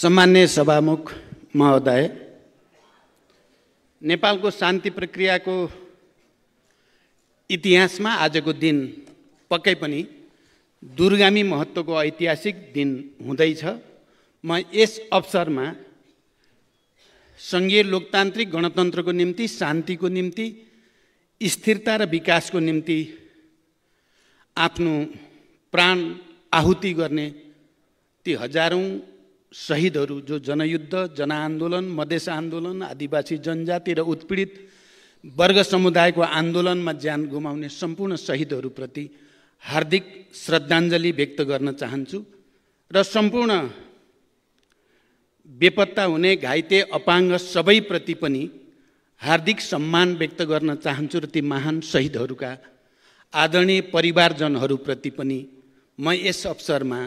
सम्मान्य सभामुख महोदय नेपालको शान्ति प्रक्रियाको इतिहासमा आजको दिन पक्कै पनि दुर्गामी महत्त्वको ऐतिहासिक दिन हुँदैछ म यस अवसरमा सङ्घीय लोकतान्त्रिक गणतन्त्रको निम्ति शान्तिको निम्ति स्थिरता र विकासको निम्ति आफ्नो प्राण आहुति गर्ने ती हजारौँ शहीदहरू जो जनयुद्ध जनआन्दोलन मधेस आन्दोलन आदिवासी जनजाति र उत्पीडित वर्ग समुदायको आन्दोलनमा ज्यान गुमाउने सम्पूर्ण शहीदहरूप्रति हार्दिक श्रद्धाञ्जली व्यक्त गर्न चाहन्छु र सम्पूर्ण बेपत्ता हुने घाइते अपाङ्ग सबैप्रति पनि हार्दिक सम्मान व्यक्त गर्न चाहन्छु र ती महान शहीदहरूका आदरणीय परिवारजनहरूप्रति पनि म यस अवसरमा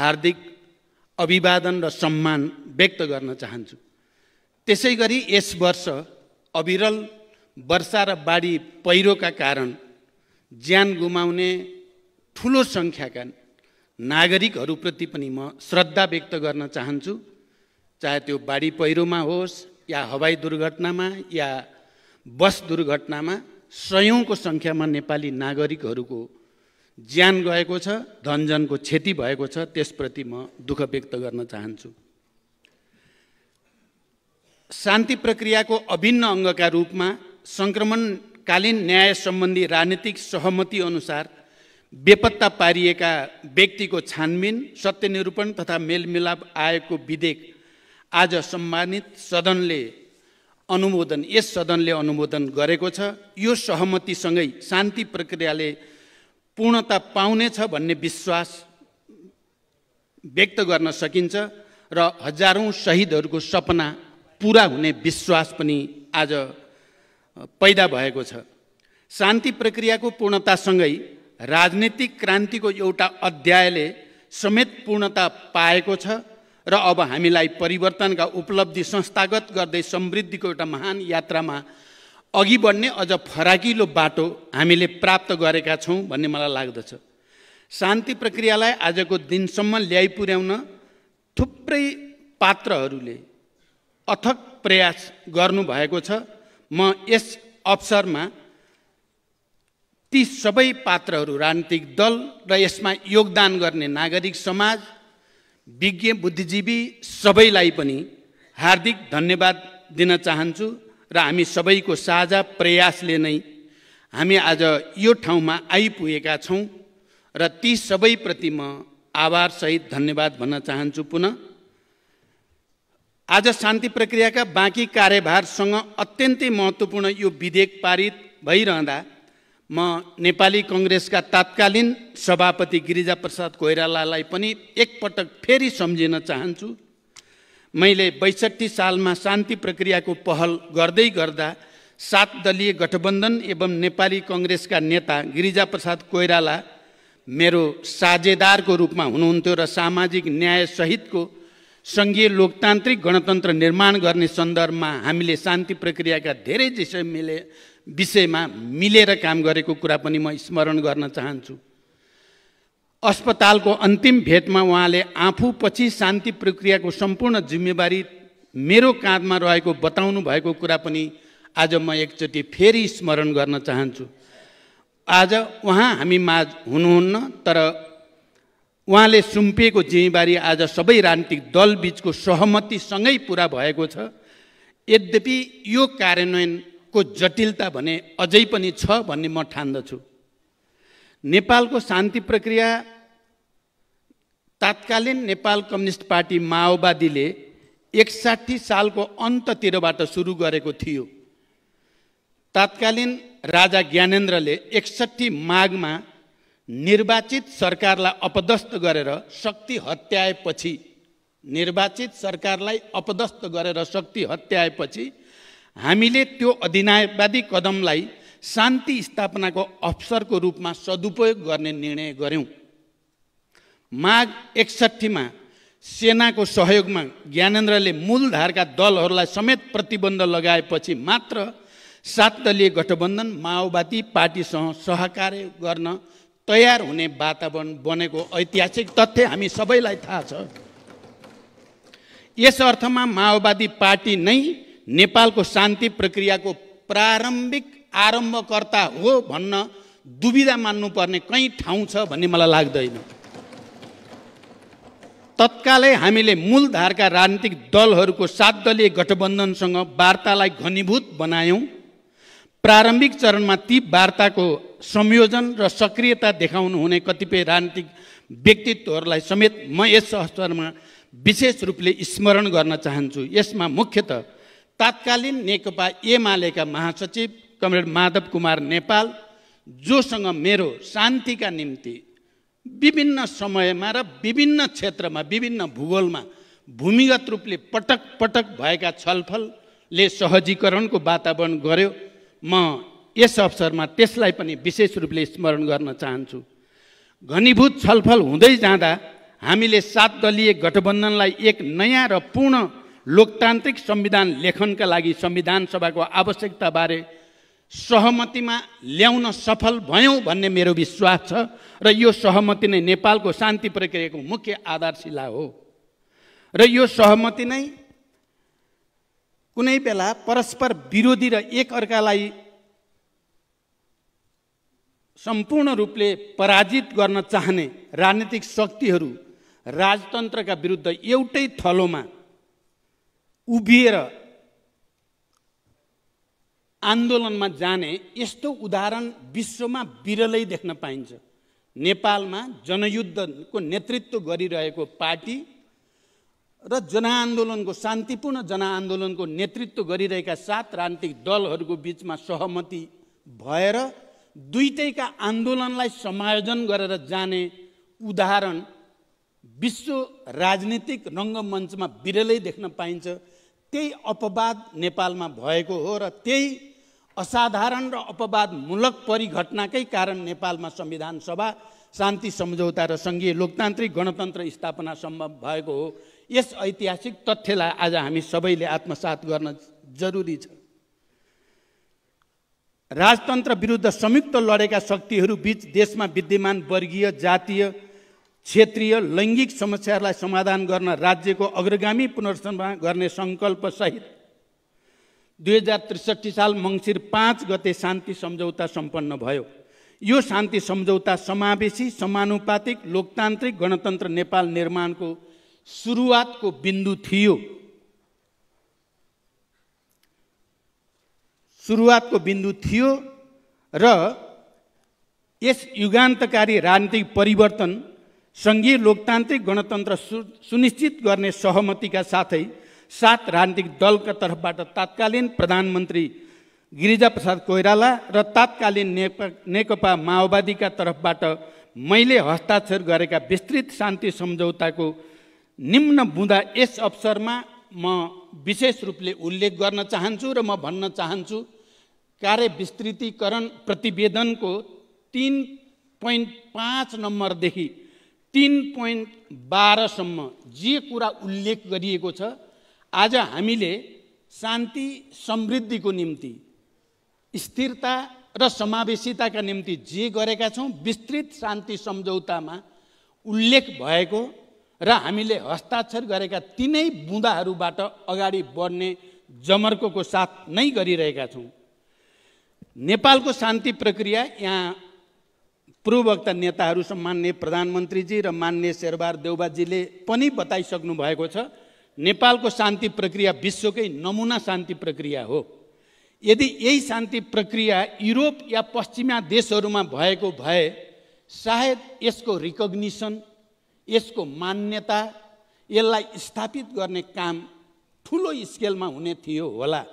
हार्दिक अभिवादन र सम्मान व्यक्त गर्न चाहन्छु त्यसै गरी यस वर्ष अविरल वर्षा र बाढी पहिरोका कारण ज्यान गुमाउने ठुलो सङ्ख्याका नागरिकहरूप्रति पनि म श्रद्धा व्यक्त गर्न चाहन्छु चाहे त्यो बाढी पहिरोमा होस् या हवाई दुर्घटनामा या बस दुर्घटनामा सयौँको सङ्ख्यामा नेपाली नागरिकहरूको ज्यान गएको छ धनजनको क्षति भएको छ त्यसप्रति म दुःख व्यक्त गर्न चाहन्छु शान्ति प्रक्रियाको अभिन्न अङ्गका रूपमा सङ्क्रमणकालीन न्याय सम्बन्धी राजनीतिक सहमति अनुसार बेपत्ता पारिएका व्यक्तिको छानबिन सत्यनिरूपण तथा मेलमिलाप आयोगको विधेयक आज सम्मानित सदनले अनुमोदन यस सदनले अनुमोदन गरेको छ यो सहमतिसँगै शान्ति प्रक्रियाले पूर्णता पाउनेछ भन्ने विश्वास व्यक्त गर्न सकिन्छ र हजारौँ शहीदहरूको सपना पुरा हुने विश्वास पनि आज पैदा भएको छ शान्ति प्रक्रियाको पूर्णतासँगै राजनीतिक क्रान्तिको एउटा अध्यायले समेत पूर्णता पाएको छ र अब हामीलाई परिवर्तनका उपलब्धि संस्थागत गर्दै समृद्धिको एउटा महान यात्रामा अघि बढ्ने अझ फराकिलो बाटो हामीले प्राप्त गरेका छौँ भन्ने मलाई लाग्दछ शान्ति प्रक्रियालाई आजको दिनसम्म ल्याइ पुर्याउन थुप्रै पात्रहरूले अथक प्रयास गर्नुभएको छ म यस अवसरमा ती सबै पात्रहरू राजनीतिक दल र यसमा योगदान गर्ने नागरिक समाज विज्ञ बुद्धिजीवी सबैलाई पनि हार्दिक धन्यवाद दिन चाहन्छु र हामी सबैको साझा प्रयासले नै हामी आज यो ठाउँमा आइपुगेका छौँ र ती सबैप्रति म आभारसहित धन्यवाद भन्न चाहन्छु पुनः आज शान्ति प्रक्रियाका बाँकी कार्यभारसँग अत्यन्तै महत्त्वपूर्ण यो विधेयक पारित भइरहँदा म नेपाली कङ्ग्रेसका तात्कालीन सभापति गिरिजाप्रसाद कोइरालालाई पनि एकपटक फेरि सम्झिन चाहन्छु मैले बैसठी सालमा शान्ति प्रक्रियाको पहल गर्दै गर्दा सात दलीय गठबन्धन एवं नेपाली कङ्ग्रेसका नेता गिरिजाप्रसाद कोइराला मेरो साझेदारको रूपमा हुनुहुन्थ्यो र सामाजिक न्यायसहितको सङ्घीय लोकतान्त्रिक गणतन्त्र निर्माण गर्ने सन्दर्भमा हामीले शान्ति प्रक्रियाका धेरै विषय मिले विषयमा मिलेर काम गरेको कुरा पनि म स्मरण गर्न चाहन्छु अस्पतालको अन्तिम भेटमा उहाँले आफूपछि शान्ति प्रक्रियाको सम्पूर्ण जिम्मेवारी मेरो काँधमा रहेको बताउनु भएको कुरा पनि आज म एकचोटि फेरि स्मरण गर्न चाहन्छु आज उहाँ हामी माझ हुनुहुन्न तर उहाँले सुम्पिएको जिम्मेवारी आज सबै राजनीतिक दलबिचको सहमतिसँगै पुरा भएको छ यद्यपि यो कार्यान्वयनको जटिलता भने अझै पनि छ भन्ने म ठान्दछु नेपालको शान्ति प्रक्रिया तात्कालीन नेपाल कम्युनिस्ट पार्टी माओवादीले एकसाठी सालको अन्ततिरबाट सुरु गरेको थियो तत्कालीन राजा ज्ञानेन्द्रले एकसट्ठी माघमा निर्वाचित सरकारलाई अपदस्त गरेर शक्ति हत्याएपछि निर्वाचित सरकारलाई अपदस्त गरेर शक्ति हत्याएपछि हामीले त्यो अधिनायकवादी कदमलाई शान्ति स्थापनाको अवसरको रूपमा सदुपयोग गर्ने निर्णय गऱ्यौँ माघ एकसट्ठीमा सेनाको सहयोगमा ज्ञानेन्द्रले मूलधारका दलहरूलाई समेत प्रतिबन्ध लगाएपछि मात्र सात दलीय गठबन्धन माओवादी पार्टीसँग सहकार्य गर्न तयार हुने वातावरण बनेको ऐतिहासिक तथ्य हामी सबैलाई थाहा छ यस अर्थमा माओवादी पार्टी नै नेपालको शान्ति प्रक्रियाको प्रारम्भिक आरम्भकर्ता हो भन्न दुविधा मान्नुपर्ने कहीँ ठाउँ छ भन्ने मलाई लाग्दैन तत्कालै हामीले मूलधारका राजनीतिक दलहरूको सात दलीय गठबन्धनसँग वार्तालाई घनीभूत बनायौँ प्रारम्भिक चरणमा ती वार्ताको संयोजन र सक्रियता देखाउनु हुने कतिपय राजनीतिक व्यक्तित्वहरूलाई समेत म यस अवसरमा विशेष रूपले स्मरण गर्न चाहन्छु यसमा मुख्यत तात्कालीन नेकपा एमालेका महासचिव कमरेड माधव कुमार नेपाल जोसँग मेरो शान्तिका निम्ति विभिन्न समयमा र विभिन्न क्षेत्रमा विभिन्न भूगोलमा भूमिगत रूपले पटक पटक भएका छलफलले सहजीकरणको वातावरण गर्यो म यस अवसरमा त्यसलाई पनि विशेष रूपले स्मरण गर्न चाहन्छु घनीभूत छलफल हुँदै जाँदा हामीले सात दलीय गठबन्धनलाई एक नयाँ र पूर्ण लोकतान्त्रिक संविधान लेखनका लागि संविधान सभाको आवश्यकताबारे सहमतिमा ल्याउन सफल भयौँ भन्ने मेरो विश्वास छ र यो सहमति नै नेपालको शान्ति प्रक्रियाको मुख्य आधारशिला हो र यो सहमति नै कुनै बेला परस्पर विरोधी र अर्कालाई सम्पूर्ण रूपले पराजित गर्न चाहने राजनीतिक शक्तिहरू राजतन्त्रका विरुद्ध एउटै थलोमा उभिएर आन्दोलनमा जाने यस्तो उदाहरण विश्वमा बिरलै देख्न पाइन्छ नेपालमा जनयुद्धको नेतृत्व गरिरहेको पार्टी र जनआन्दोलनको शान्तिपूर्ण जनआन्दोलनको नेतृत्व गरिरहेका सात राजनीतिक दलहरूको बिचमा सहमति भएर दुइटैका आन्दोलनलाई समायोजन गरेर जाने उदाहरण विश्व राजनीतिक रङ्गमञ्चमा बिरलै देख्न पाइन्छ त्यही अपवाद नेपालमा भएको हो र त्यही असाधारण र अपवादमूलक परिघटनाकै कारण नेपालमा संविधान सभा शान्ति सम्झौता र सङ्घीय लोकतान्त्रिक गणतन्त्र स्थापना सम्भव भएको हो यस ऐतिहासिक तथ्यलाई आज हामी सबैले आत्मसात गर्न जरुरी छ राजतन्त्र विरुद्ध संयुक्त लडेका शक्तिहरू बिच देशमा विद्यमान वर्गीय जातीय क्षेत्रीय लैङ्गिक समस्याहरूलाई समाधान गर्न राज्यको अग्रगामी पुनर्संमा गर्ने सङ्कल्पसहित दुई हजार त्रिसठी साल मङ्सिर पाँच गते शान्ति सम्झौता सम्पन्न भयो यो शान्ति सम्झौता समावेशी समानुपातिक लोकतान्त्रिक गणतन्त्र नेपाल निर्माणको सुरुवातको बिन्दु थियो सुरुवातको बिन्दु थियो र यस युगान्तकारी राजनीतिक परिवर्तन सङ्घीय लोकतान्त्रिक गणतन्त्र सु सुनिश्चित गर्ने सहमतिका साथै सात राजनीतिक दलका तर्फबाट तात्कालीन प्रधानमन्त्री गिरिजाप्रसाद कोइराला र तात्कालीन नेकपा माओवादीका तर्फबाट मैले हस्ताक्षर गरेका विस्तृत शान्ति सम्झौताको निम्न बुँदा यस अवसरमा म विशेष रूपले उल्लेख गर्न चाहन्छु र म भन्न चाहन्छु कार्य विस्तृतीकरण प्रतिवेदनको तिन पोइन्ट पाँच नम्बरदेखि तिन पोइन्ट बाह्रसम्म जे कुरा उल्लेख गरिएको छ आज हामीले शान्ति समृद्धिको निम्ति स्थिरता र समावेशिताका निम्ति जे गरेका छौँ विस्तृत शान्ति सम्झौतामा उल्लेख भएको र हामीले हस्ताक्षर गरेका तिनै बुँदाहरूबाट अगाडि बढ्ने जमर्को साथ नै गरिरहेका छौँ नेपालको शान्ति प्रक्रिया यहाँ पूर्ववक्ता नेताहरू सम्मान्य प्रधानमन्त्रीजी र मान्य शेरबार देउबाजीले पनि बताइसक्नु भएको छ नेपालको शान्ति प्रक्रिया विश्वकै नमुना शान्ति प्रक्रिया हो यदि यही शान्ति प्रक्रिया युरोप या पश्चिमा देशहरूमा भएको भए सायद यसको रिकग्निसन यसको मान्यता यसलाई स्थापित गर्ने काम ठुलो स्केलमा हुने थियो होला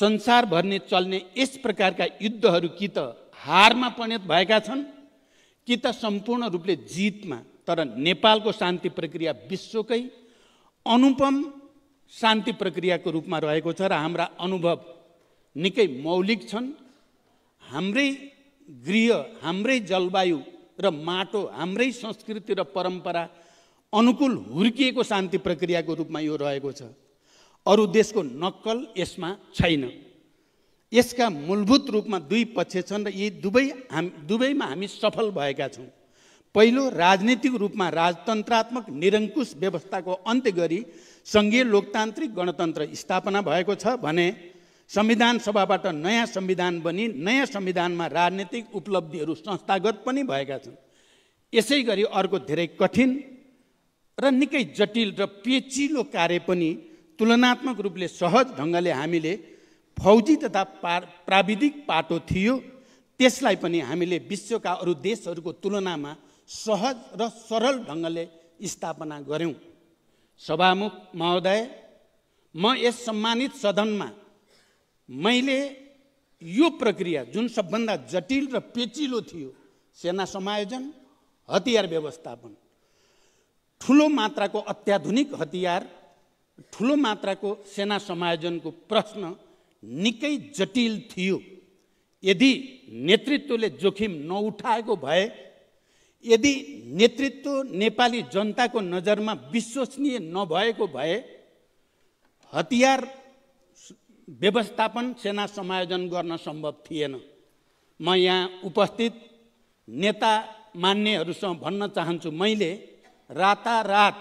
संसार चल्ने यस प्रकारका युद्धहरू कि त हारमा परिणत भएका छन् कि त सम्पूर्ण रूपले जितमा तर नेपालको शान्ति प्रक्रिया विश्वकै अनुपम शान्ति प्रक्रियाको रूपमा रहेको छ र हाम्रा अनुभव निकै मौलिक छन् हाम्रै गृह हाम्रै जलवायु र माटो हाम्रै संस्कृति र परम्परा अनुकूल हुर्किएको शान्ति प्रक्रियाको रूपमा यो रहेको छ अरू देशको नक्कल यसमा छैन यसका मूलभूत रूपमा दुई पक्ष छन् र यी दुवै हाम दुवैमा हामी सफल भएका छौँ पहिलो राजनीतिक रूपमा राजतन्त्रात्मक निरङ्कुश व्यवस्थाको अन्त्य गरी सङ्घीय लोकतान्त्रिक गणतन्त्र स्थापना भएको छ भने संविधान सभाबाट नयाँ संविधान बनी नयाँ संविधानमा राजनीतिक उपलब्धिहरू संस्थागत पनि भएका छन् यसै गरी अर्को धेरै कठिन र निकै जटिल र पेचिलो कार्य पनि तुलनात्मक रूपले सहज ढङ्गले हामीले फौजी तथा पा प्राविधिक पाटो थियो त्यसलाई पनि हामीले विश्वका अरू देशहरूको तुलनामा सहज र सरल ढङ्गले स्थापना गऱ्यौँ सभामुख महोदय म यस सम्मानित सदनमा मैले यो प्रक्रिया जुन सबभन्दा जटिल र पेचिलो थियो सेना समायोजन हतियार व्यवस्थापन ठुलो मात्राको अत्याधुनिक हतियार ठुलो मात्राको सेना समायोजनको प्रश्न निकै जटिल थियो यदि नेतृत्वले जोखिम नउठाएको भए यदि नेतृत्व नेपाली जनताको नजरमा विश्वसनीय नभएको भए हतियार व्यवस्थापन सेना समायोजन गर्न सम्भव थिएन म यहाँ उपस्थित नेता मान्नेहरूसँग भन्न चाहन्छु मैले रातारात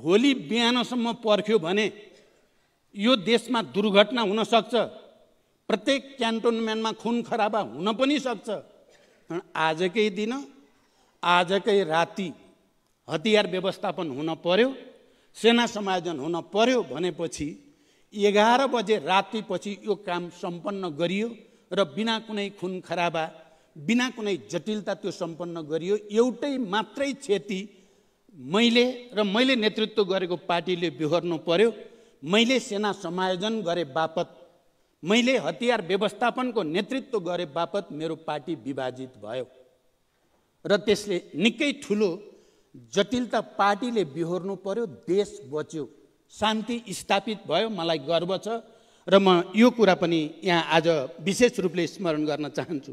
भोलि बिहानसम्म पर्ख्यो भने यो देशमा दुर्घटना हुनसक्छ प्रत्येक क्यान्टोनमेन्टमा खुन खराबा हुन पनि सक्छ आजकै दिन आजकै राति हतियार व्यवस्थापन हुन पर्यो सेना समायोजन हुन पर्यो भनेपछि एघार बजे रातिपछि यो काम सम्पन्न गरियो र बिना कुनै खुन खराबा बिना कुनै जटिलता त्यो सम्पन्न गरियो एउटै मात्रै क्षति मैले र मैले नेतृत्व गरेको पार्टीले बिहोर्नु पर्यो मैले सेना समायोजन गरे बापत मैले हतियार व्यवस्थापनको नेतृत्व गरे बापत मेरो पार्टी विभाजित भयो र त्यसले निकै ठुलो जटिलता पार्टीले बिहोर्नु पर्यो देश बच्यो शान्ति स्थापित भयो मलाई गर्व छ र म यो कुरा पनि यहाँ आज विशेष रूपले स्मरण गर्न चाहन्छु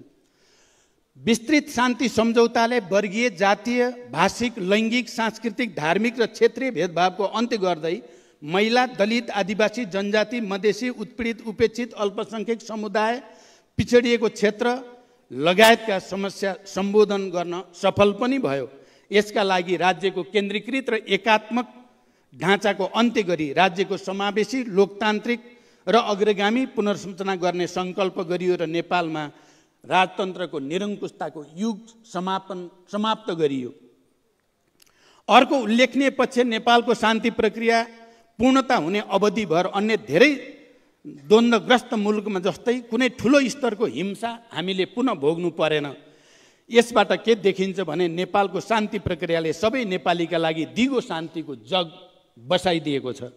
विस्तृत शान्ति सम्झौताले वर्गीय जातीय भाषिक लैङ्गिक सांस्कृतिक धार्मिक र क्षेत्रीय भेदभावको अन्त्य गर्दै महिला दलित आदिवासी जनजाति मधेसी उत्पीडित उपेक्षित अल्पसङ्ख्यक समुदाय पिछडिएको क्षेत्र लगायतका समस्या सम्बोधन गर्न सफल पनि भयो यसका लागि राज्यको केन्द्रीकृत र एकात्मक ढाँचाको अन्त्य गरी राज्यको समावेशी लोकतान्त्रिक र अग्रगामी पुनर्संरचना गर्ने सङ्कल्प गरियो र नेपालमा राजतन्त्रको निरङ्कुशताको युग समापन समाप्त गरियो अर्को उल्लेखनीय पक्ष नेपालको शान्ति प्रक्रिया पूर्णता हुने अवधिभर अन्य धेरै द्वन्द्वग्रस्त मुलुकमा जस्तै कुनै ठुलो स्तरको हिंसा हामीले पुनः भोग्नु परेन यसबाट के देखिन्छ भने नेपालको शान्ति प्रक्रियाले सबै नेपालीका लागि दिगो शान्तिको जग बसाइदिएको छ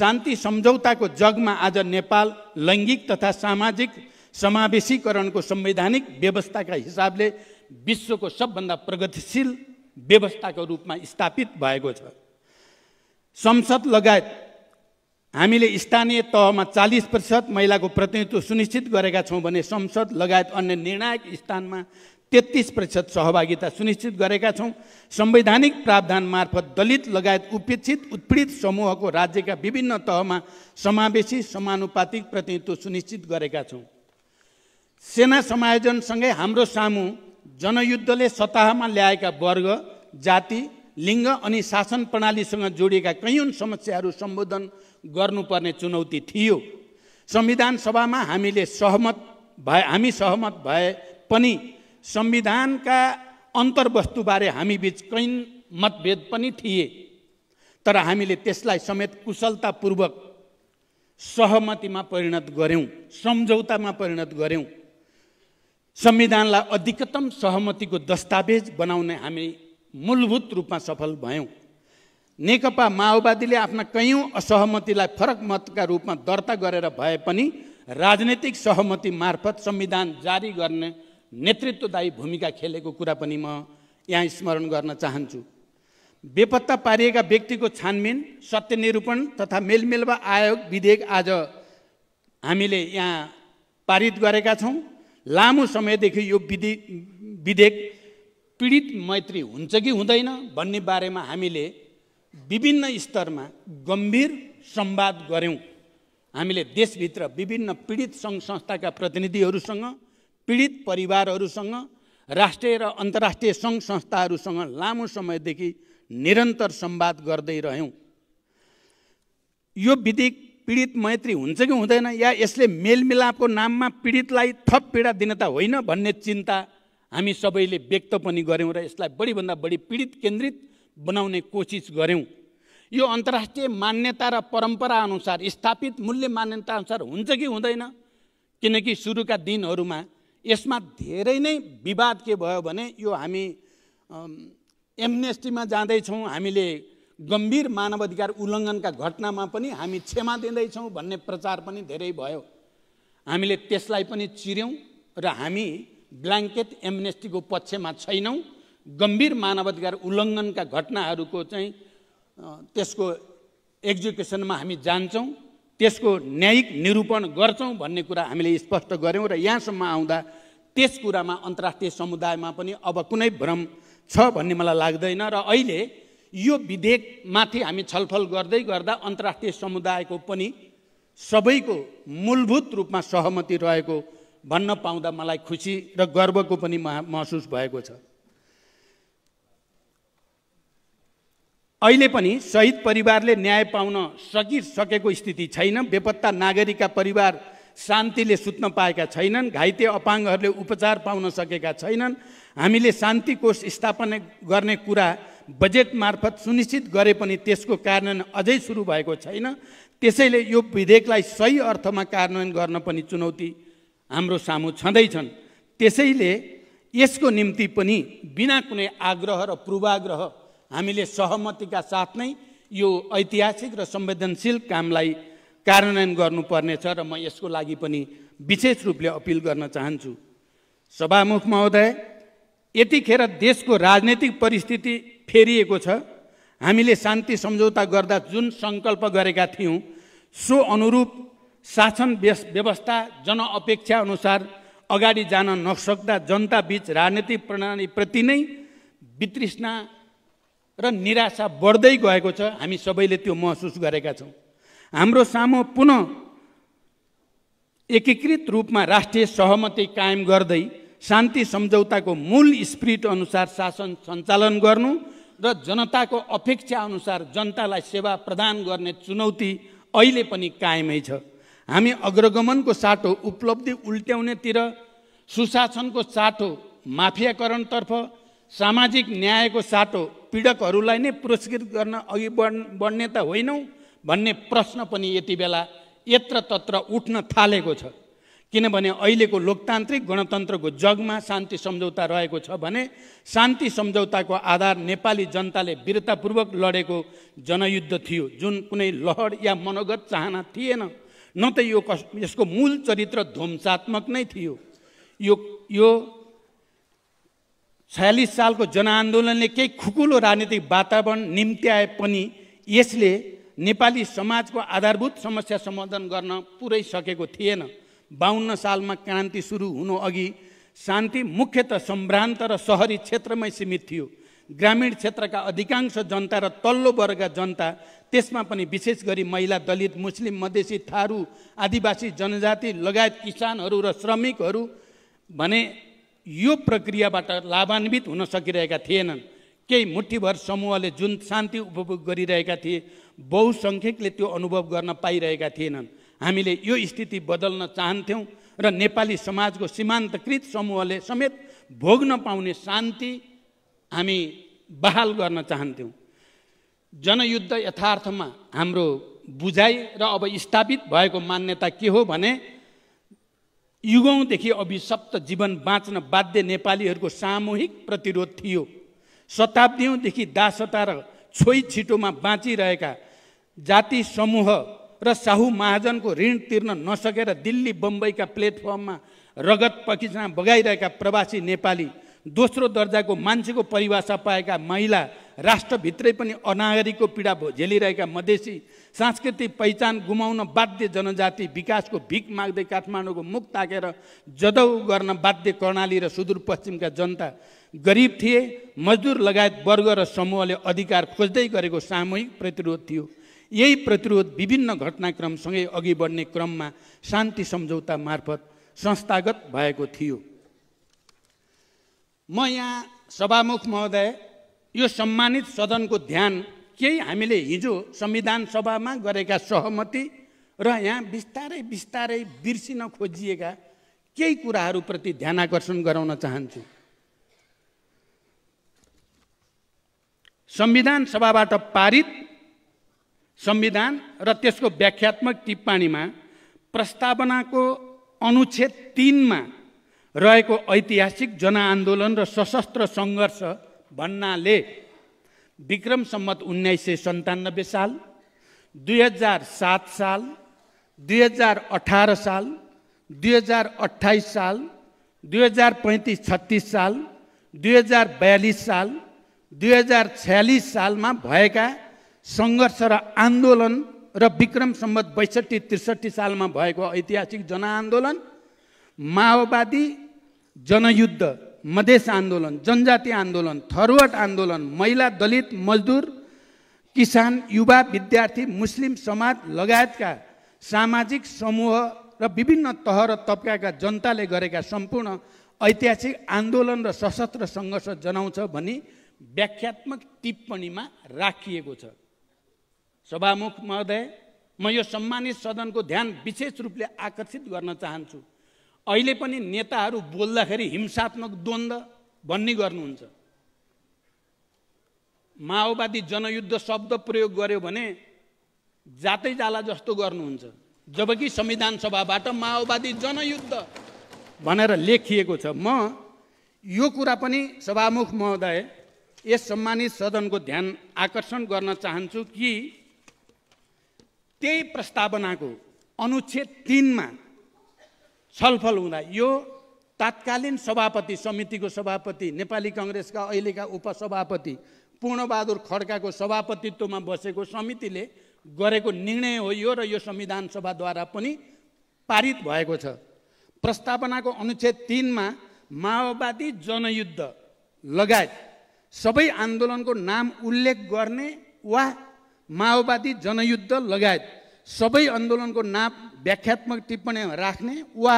शान्ति सम्झौताको जगमा आज नेपाल लैङ्गिक तथा सामाजिक समावेशीकरणको संवैधानिक व्यवस्थाका हिसाबले विश्वको सबभन्दा प्रगतिशील व्यवस्थाको रूपमा स्थापित भएको छ संसद लगायत हामीले स्थानीय तहमा चालिस प्रतिशत महिलाको प्रतिनिधित्व सुनिश्चित गरेका छौँ भने संसद लगायत अन्य निर्णायक स्थानमा तेत्तिस प्रतिशत सहभागिता सुनिश्चित गरेका छौँ संवैधानिक प्रावधान मार्फत दलित लगायत उपेक्षित उत्पीडित समूहको राज्यका विभिन्न तहमा समावेशी समानुपातिक प्रतिनिधित्व सुनिश्चित गरेका छौँ सेना समायोजनसँगै हाम्रो सामु जनयुद्धले सतहमा ल्याएका वर्ग जाति लिङ्ग अनि शासन प्रणालीसँग जोडिएका कैयौँ समस्याहरू सम्बोधन गर्नुपर्ने चुनौती थियो संविधान सभामा हामीले सहमत भए हामी सहमत भए पनि संविधानका अन्तर्वस्तुबारे हामी बिच कैन मतभेद पनि थिए तर हामीले त्यसलाई समेत कुशलतापूर्वक सहमतिमा परिणत गऱ्यौँ सम्झौतामा परिणत गऱ्यौँ संविधानलाई अधिकतम सहमतिको दस्तावेज बनाउने हामी मूलभूत रूपमा सफल भयौँ नेकपा माओवादीले आफ्ना कैयौँ असहमतिलाई फरक मतका रूपमा दर्ता गरेर भए पनि राजनैतिक सहमति मार्फत संविधान जारी गर्ने नेतृत्वदायी भूमिका खेलेको कुरा पनि म यहाँ स्मरण गर्न चाहन्छु बेपत्ता पारिएका व्यक्तिको छानबिन सत्यनिरूपण तथा मेलमेलवा आयोग विधेयक आज हामीले यहाँ पारित गरेका छौँ लामो समयदेखि यो विधि विधेयक पीडित मैत्री हुन्छ कि हुँदैन भन्ने बारेमा हामीले विभिन्न स्तरमा गम्भीर संवाद गऱ्यौँ हामीले देशभित्र विभिन्न पीडित सङ्घ संस्थाका प्रतिनिधिहरूसँग पीडित परिवारहरूसँग राष्ट्रिय र अन्तर्राष्ट्रिय सङ्घ संस्थाहरूसँग लामो समयदेखि निरन्तर संवाद गर्दै रह्यौँ यो विधिक पीडित मैत्री हुन्छ कि हुँदैन या यसले मेलमिलापको नाममा पीडितलाई थप पीडा दिन त होइन भन्ने चिन्ता हामी सबैले व्यक्त पनि गऱ्यौँ र यसलाई बढीभन्दा बढी पीडित केन्द्रित बनाउने कोसिस गऱ्यौँ यो अन्तर्राष्ट्रिय मान्यता र परम्पराअनुसार स्थापित मूल्य मान्यताअनुसार हुन्छ कि हुँदैन किनकि सुरुका दिनहरूमा यसमा धेरै नै विवाद के भयो भने यो हामी एमनेस्टीमा जाँदैछौँ हामीले गम्भीर मानवाधिकार उल्लङ्घनका घटनामा पनि हामी क्षमा दिँदैछौँ भन्ने प्रचार पनि धेरै भयो हामीले त्यसलाई पनि चिर्यौँ र हामी ब्ल्याङ्केट एमनेस्टीको पक्षमा छैनौँ गम्भीर मानवाधिकार उल्लङ्घनका घटनाहरूको चाहिँ त्यसको एक्जिक्युसनमा हामी जान्छौँ त्यसको न्यायिक निरूपण गर्छौँ भन्ने कुरा हामीले स्पष्ट गऱ्यौँ र यहाँसम्म आउँदा त्यस कुरामा अन्तर्राष्ट्रिय समुदायमा पनि अब कुनै भ्रम छ भन्ने मलाई लाग्दैन र अहिले यो विधेयकमाथि हामी छलफल गर्दै गर्दा अन्तर्राष्ट्रिय समुदायको पनि सबैको मूलभूत रूपमा सहमति रहेको भन्न पाउँदा मलाई खुसी र गर्वको पनि महसुस भएको छ अहिले पनि शहीद परिवारले न्याय पाउन सकिसकेको स्थिति छैन बेपत्ता नागरिकका परिवार शान्तिले सुत्न पाएका छैनन् घाइते अपाङ्गहरूले उपचार पाउन सकेका छैनन् हामीले शान्ति कोष स्थापना गर्ने कुरा बजेट मार्फत सुनिश्चित गरे पनि त्यसको कार्यान्वयन अझै सुरु भएको छैन त्यसैले यो विधेयकलाई सही अर्थमा कार्यान्वयन गर्न पनि चुनौती हाम्रो सामु छँदैछन् त्यसैले यसको निम्ति पनि बिना कुनै आग्रह र पूर्वाग्रह हामीले सहमतिका साथ नै यो ऐतिहासिक र संवेदनशील कामलाई कार्यान्वयन गर्नुपर्नेछ र म यसको लागि पनि विशेष रूपले अपिल गर्न चाहन्छु सभामुख महोदय यतिखेर देशको राजनैतिक परिस्थिति फेरिएको छ हामीले शान्ति सम्झौता गर्दा जुन सङ्कल्प गरेका थियौँ सो अनुरूप शासन व्यवस्था जनअपेक्षा अनुसार अगाडि जान नसक्दा जनताबिच राजनीतिक प्रणालीप्रति नै वितृष्णा र निराशा बढ्दै गएको छ हामी सबैले त्यो महसुस गरेका छौँ हाम्रो सामु पुनः एकीकृत रूपमा राष्ट्रिय सहमति कायम गर्दै शान्ति सम्झौताको मूल स्पिरिट अनुसार शासन सञ्चालन गर्नु र जनताको अपेक्षा अनुसार जनतालाई सेवा प्रदान गर्ने चुनौती अहिले पनि कायमै छ हामी अग्रगमनको साटो उपलब्धि उल्ट्याउनेतिर सुशासनको साटो माफियाकरणतर्फ सामाजिक न्यायको साटो पीडकहरूलाई नै पुरस्कृत गर्न अघि बढ बढ्ने त होइनौँ भन्ने प्रश्न पनि यति बेला यत्र तत्र उठ्न थालेको छ किनभने अहिलेको लोकतान्त्रिक गणतन्त्रको जगमा शान्ति सम्झौता रहेको छ भने शान्ति सम्झौताको आधार नेपाली जनताले वीरतापूर्वक लडेको जनयुद्ध थियो जुन कुनै लहर या मनोगत चाहना थिएन न त यो कस यसको मूल चरित्र ध्वंसात्मक नै थियो यो यो छयालिस सालको जनआन्दोलनले केही खुकुलो राजनीतिक वातावरण निम्त्याए पनि यसले नेपाली समाजको आधारभूत समस्या समाधान गर्न पुरै सकेको थिएन बाहन्न सालमा क्रान्ति सुरु हुनु अघि शान्ति मुख्यत सम्भ्रान्त र सहरी क्षेत्रमै सीमित थियो ग्रामीण क्षेत्रका अधिकांश जनता र तल्लो वर्ग जनता त्यसमा पनि विशेष गरी महिला दलित मुस्लिम मधेसी थारू आदिवासी जनजाति लगायत किसानहरू र श्रमिकहरू भने यो प्रक्रियाबाट लाभान्वित हुन सकिरहेका थिएनन् केही मुठीभर समूहले जुन शान्ति उपभोग गरिरहेका थिए बहुसङ्ख्यकले त्यो अनुभव गर्न पाइरहेका थिएनन् हामीले यो स्थिति बदल्न चाहन्थ्यौँ र नेपाली समाजको सीमान्तकृत समूहले समेत भोग्न पाउने शान्ति हामी बहाल गर्न चाहन्थ्यौँ जनयुद्ध यथार्थमा हाम्रो बुझाइ र अब स्थापित भएको मान्यता के हो भने युगौँदेखि अभिशप्त जीवन बाँच्न बाध्य नेपालीहरूको सामूहिक प्रतिरोध थियो शताब्दीदेखि दासता र छोइ छिटोमा बाँचिरहेका जाति समूह र साहु महाजनको ऋण तिर्न नसकेर दिल्ली बम्बईका प्लेटफर्ममा रगत पखिचना बगाइरहेका प्रवासी नेपाली दोस्रो दर्जाको मान्छेको परिभाषा पाएका महिला राष्ट्रभित्रै पनि अनागरिकको पीडा झेलिरहेका मधेसी सांस्कृतिक पहिचान गुमाउन बाध्य जनजाति विकासको भिख माग्दै काठमाडौँको मुख ताकेर जदौ गर्न बाध्य कर्णाली र सुदूरपश्चिमका जनता गरिब थिए मजदुर लगायत वर्ग र समूहले अधिकार खोज्दै गरेको सामूहिक प्रतिरोध थियो यही प्रतिरोध विभिन्न घटनाक्रमसँगै अघि बढ्ने क्रममा शान्ति सम्झौता मार्फत संस्थागत भएको थियो म यहाँ सभामुख महोदय यो सम्मानित सदनको ध्यान केही हामीले हिजो संविधान सभामा गरेका सहमति र यहाँ बिस्तारै बिस्तारै बिर्सिन खोजिएका केही कुराहरूप्रति ध्यान आकर्षण गराउन चाहन्छु संविधान सभाबाट पारित संविधान र त्यसको व्याख्यात्मक टिप्पणीमा प्रस्तावनाको अनुच्छेद तिनमा रहेको ऐतिहासिक जनआन्दोलन र सशस्त्र सङ्घर्ष भन्नाले विक्रम सम्मत उन्नाइस सय सन्तानब्बे साल दुई हजार सात साल दुई हजार अठार साल दुई हजार अठाइस साल दुई हजार पैँतिस छत्तिस साल दुई हजार बयालिस साल दुई हजार छ्यालिस सालमा भएका सङ्घर्ष र आन्दोलन र विक्रम सम्मत बैसठी त्रिसठी सालमा भएको ऐतिहासिक जनआन्दोलन माओवादी जनयुद्ध मधेस आन्दोलन जनजाति आन्दोलन थरवट आन्दोलन महिला दलित मजदुर किसान युवा विद्यार्थी मुस्लिम समाज लगायतका सामाजिक समूह र विभिन्न तह र तबकाका जनताले गरेका सम्पूर्ण ऐतिहासिक आन्दोलन र सशस्त्र सङ्घर्ष जनाउँछ भनी व्याख्यात्मक टिप्पणीमा राखिएको छ सभामुख महोदय म यो सम्मानित सदनको ध्यान विशेष रूपले आकर्षित गर्न चाहन्छु अहिले पनि नेताहरू बोल्दाखेरि हिंसात्मक द्वन्द भन्ने गर्नुहुन्छ माओवादी जनयुद्ध शब्द प्रयोग गर्यो भने जातै जाला जस्तो गर्नुहुन्छ जबकि संविधान सभाबाट माओवादी जनयुद्ध भनेर लेखिएको छ म यो कुरा पनि सभामुख महोदय यस सम्मानित सदनको ध्यान आकर्षण गर्न चाहन्छु कि त्यही प्रस्तावनाको अनुच्छेद तिनमा छलफल हुँदा यो तात्कालीन सभापति समितिको सभापति नेपाली कङ्ग्रेसका अहिलेका उपसभापति पूर्णबहादुर खड्काको सभापतित्वमा बसेको समितिले गरेको निर्णय हो यो र यो संविधान सभाद्वारा पनि पारित भएको छ प्रस्तावनाको अनुच्छेद तिनमा माओवादी जनयुद्ध लगायत सबै आन्दोलनको नाम उल्लेख गर्ने वा माओवादी जनयुद्ध लगायत सबै आन्दोलनको नाप व्याख्यात्मक टिप्पणी राख्ने वा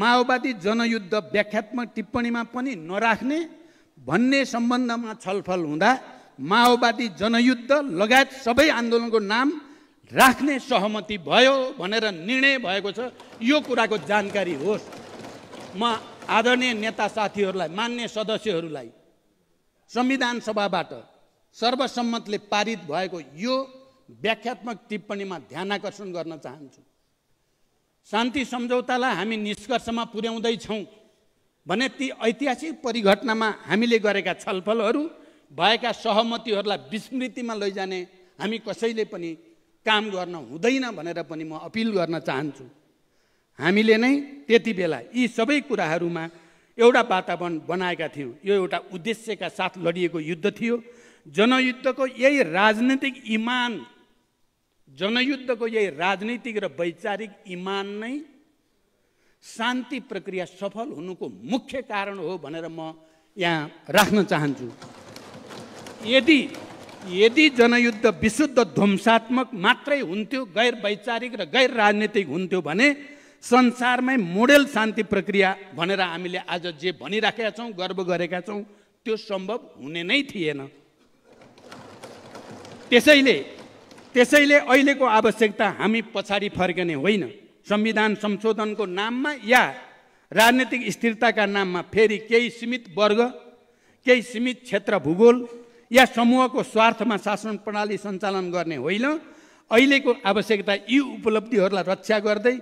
माओवादी जनयुद्ध व्याख्यात्मक टिप्पणीमा पनि नराख्ने भन्ने सम्बन्धमा छलफल हुँदा माओवादी जनयुद्ध लगायत सबै आन्दोलनको नाम राख्ने सहमति भयो भनेर निर्णय भएको छ यो कुराको जानकारी होस् म आदरणीय नेता साथीहरूलाई मान्य सदस्यहरूलाई संविधान सभाबाट सर्वसम्मतले पारित भएको यो व्याख्यात्मक टिप्पणीमा ध्यान आकर्षण गर्न चाहन्छु शान्ति सम्झौतालाई हामी निष्कर्षमा पुर्याउँदैछौँ भने ती ऐतिहासिक परिघटनामा हामीले गरेका छलफलहरू भएका सहमतिहरूलाई विस्मृतिमा लैजाने हामी कसैले पनि काम गर्न हुँदैन भनेर पनि म अपिल गर्न चाहन्छु हामीले नै त्यति बेला यी सबै कुराहरूमा एउटा वातावरण बनाएका थियौँ यो एउटा उद्देश्यका साथ लडिएको युद्ध थियो जनयुद्धको यही राजनैतिक इमान जनयुद्धको यही राजनीतिक र वैचारिक इमान नै शान्ति प्रक्रिया सफल हुनुको मुख्य कारण हो भनेर म यहाँ राख्न चाहन्छु यदि यदि जनयुद्ध विशुद्ध ध्वंसात्मक मात्रै हुन्थ्यो गैर वैचारिक र गैर राजनीतिक हुन्थ्यो भने संसारमै मोडेल शान्ति प्रक्रिया भनेर हामीले आज जे भनिराखेका छौँ गर्व गरेका छौँ त्यो सम्भव हुने नै थिएन त्यसैले त्यसैले अहिलेको आवश्यकता हामी पछाडि फर्कने होइन संविधान संशोधनको नाममा या राजनीतिक स्थिरताका नाममा फेरि केही सीमित वर्ग केही सीमित क्षेत्र भूगोल या समूहको स्वार्थमा शासन प्रणाली सञ्चालन गर्ने होइन अहिलेको आवश्यकता यी उपलब्धिहरूलाई रक्षा गर्दै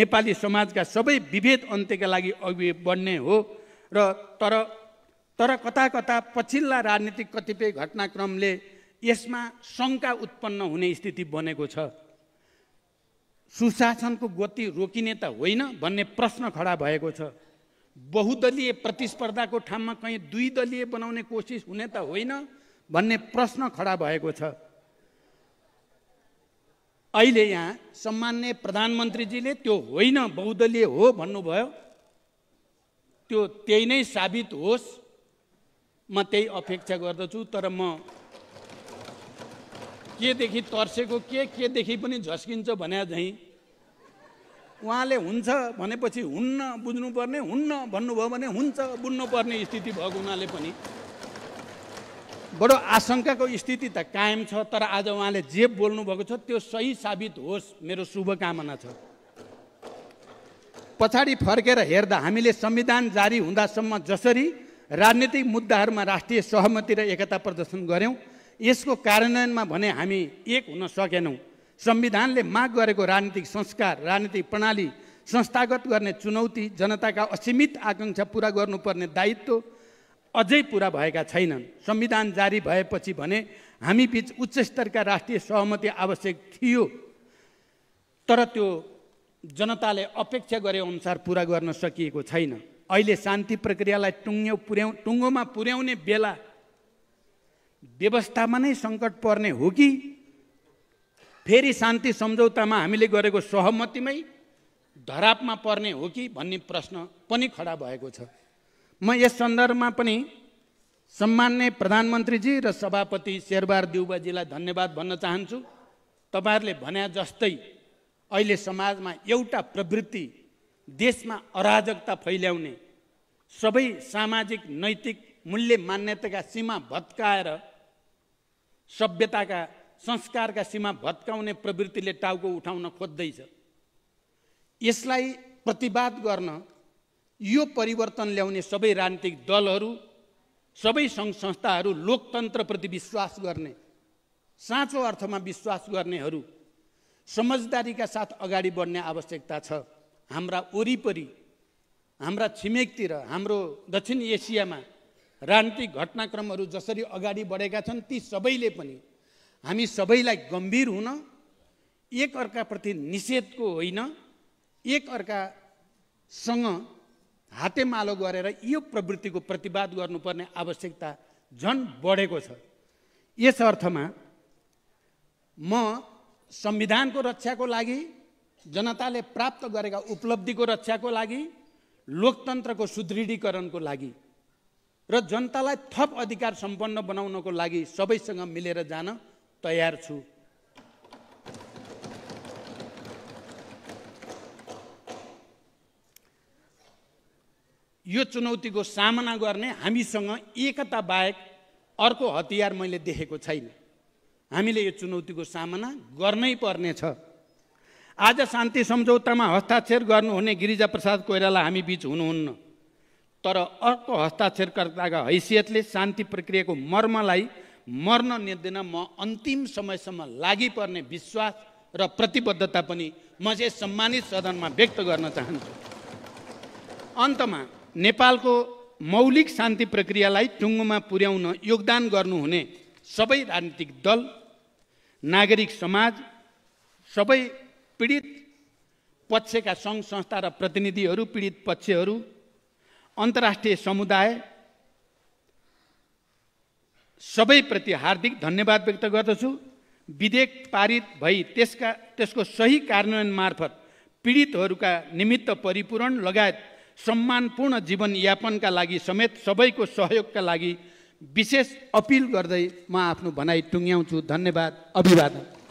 नेपाली समाजका सबै विभेद अन्त्यका लागि अघि बढ्ने हो र तर तर कता कता पछिल्ला राजनीतिक कतिपय घटनाक्रमले यसमा शङ्का उत्पन्न हुने स्थिति बनेको छ सुशासनको गति रोकिने त होइन भन्ने प्रश्न खडा भएको छ बहुदलीय प्रतिस्पर्धाको ठाउँमा कहीँ दुई दलीय बनाउने कोसिस हुने त होइन भन्ने प्रश्न खडा भएको छ अहिले यहाँ सम्मान्य प्रधानमन्त्रीजीले त्यो होइन बहुदलीय हो भन्नुभयो त्यो त्यही नै साबित होस् म त्यही अपेक्षा गर्दछु तर म केदेखि तर्सेको के केदेखि पनि झस्किन्छ भने झैँ उहाँले हुन्छ भनेपछि हुन्न बुझ्नुपर्ने हुन्न भन्नुभयो भने हुन्छ बुझ्नुपर्ने स्थिति भएको हुनाले पनि बडो आशङ्काको स्थिति त कायम छ तर आज उहाँले जे बोल्नुभएको छ त्यो सही साबित होस् मेरो शुभकामना छ पछाडि फर्केर हेर्दा हामीले संविधान जारी हुँदासम्म जसरी राजनीतिक मुद्दाहरूमा राष्ट्रिय सहमति र एकता प्रदर्शन गऱ्यौँ यसको कार्यान्वयनमा भने हामी एक हुन सकेनौँ संविधानले माग गरेको राजनीतिक संस्कार राजनीतिक प्रणाली संस्थागत गर्ने चुनौती जनताका असीमित आकाङ्क्षा पुरा गर्नुपर्ने दायित्व अझै पुरा भएका छैनन् संविधान जारी भएपछि भने हामी बिच उच्च स्तरका राष्ट्रिय सहमति आवश्यक थियो तर त्यो जनताले अपेक्षा गरे अनुसार पुरा गर्न सकिएको छैन अहिले शान्ति प्रक्रियालाई टुङ्ग्यो पुर्याउ टुङ्गोमा पुर्याउने बेला व्यवस्थामा नै सङ्कट पर्ने हो कि फेरि शान्ति सम्झौतामा हामीले गरेको सहमतिमै धरापमा पर्ने हो कि भन्ने प्रश्न पनि खडा भएको छ म यस सन्दर्भमा पनि सम्मान्य प्रधानमन्त्रीजी र सभापति शेरबार देउबाजीलाई धन्यवाद भन्न चाहन्छु तपाईँहरूले भने जस्तै अहिले समाजमा एउटा प्रवृत्ति देशमा अराजकता फैल्याउने सबै सामाजिक नैतिक मूल्य मान्यताका सीमा भत्काएर सभ्यताका संस्कारका सीमा भत्काउने प्रवृत्तिले टाउको उठाउन खोज्दैछ यसलाई प्रतिवाद गर्न यो परिवर्तन ल्याउने सबै राजनीतिक दलहरू सबै सङ्घ संस्थाहरू लोकतन्त्रप्रति विश्वास गर्ने साँचो अर्थमा विश्वास गर्नेहरू समझदारीका साथ अगाडि बढ्ने आवश्यकता छ हाम्रा वरिपरि हाम्रा छिमेकतिर हाम्रो दक्षिण एसियामा राजनीतिक घटनाक्रमहरू जसरी अगाडि बढेका छन् ती सबैले पनि हामी सबैलाई गम्भीर हुन एकअर्काप्रति निषेधको होइन एकअर्कासँग हातेमालो गरेर यो प्रवृत्तिको प्रतिवाद गर्नुपर्ने आवश्यकता झन् बढेको छ यस अर्थमा म संविधानको रक्षाको लागि जनताले प्राप्त गरेका उपलब्धिको रक्षाको लागि लोकतन्त्रको सुदृढीकरणको लागि र जनतालाई थप अधिकार सम्पन्न बनाउनको लागि सबैसँग मिलेर जान तयार छु यो चुनौतीको सामना गर्ने हामीसँग एकता बाहेक अर्को हतियार मैले देखेको छैन हामीले यो चुनौतीको सामना गर्नै पर्नेछ आज शान्ति सम्झौतामा हस्ताक्षर गर्नुहुने गिरिजाप्रसाद कोइराला हामी बिच हुनुहुन्न तर अर्को हस्ताक्षरकर्ताका हैसियतले शान्ति प्रक्रियाको मर्मलाई मर्न निर्दिन म अन्तिम समयसम्म लागि पर्ने विश्वास र प्रतिबद्धता पनि म चाहिँ सम्मानित सदनमा व्यक्त गर्न चाहन्छु अन्तमा नेपालको मौलिक शान्ति प्रक्रियालाई टुङ्गोमा पुर्याउन योगदान गर्नुहुने सबै राजनीतिक दल नागरिक समाज सबै पीडित पक्षका सङ्घ संस्था र प्रतिनिधिहरू पीडित पक्षहरू अन्तर्राष्ट्रिय समुदाय सबैप्रति हार्दिक धन्यवाद व्यक्त गर्दछु विधेयक पारित भई त्यसका त्यसको सही कार्यान्वयन मार्फत पीडितहरूका निमित्त परिपूरण लगायत सम्मानपूर्ण जीवनयापनका लागि समेत सबैको सहयोगका लागि विशेष अपिल गर्दै म आफ्नो भनाइ टुङ्ग्याउँछु धन्यवाद अभिवादन